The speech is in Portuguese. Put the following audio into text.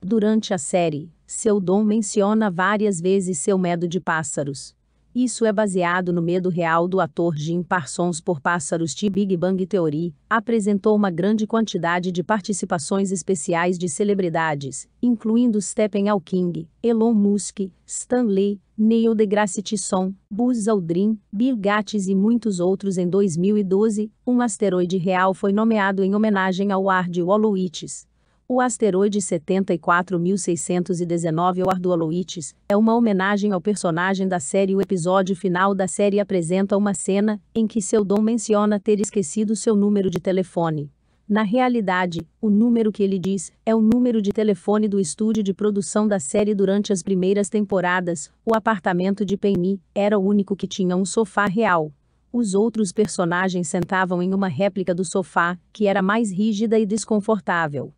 Durante a série, seu dom menciona várias vezes seu medo de pássaros. Isso é baseado no medo real do ator Jim Parsons por pássaros de Big Bang Theory, apresentou uma grande quantidade de participações especiais de celebridades, incluindo Stephen Hawking, Elon Musk, Stanley, Neil deGrasse Tyson, Buzz Aldrin, Bill Gates e muitos outros em 2012, um asteroide real foi nomeado em homenagem ao de Wolowitz, o asteroide 74619 ou Ardualoites é uma homenagem ao personagem da série. O episódio final da série apresenta uma cena em que seu dom menciona ter esquecido seu número de telefone. Na realidade, o número que ele diz é o número de telefone do estúdio de produção da série durante as primeiras temporadas. O apartamento de Penny era o único que tinha um sofá real. Os outros personagens sentavam em uma réplica do sofá, que era mais rígida e desconfortável.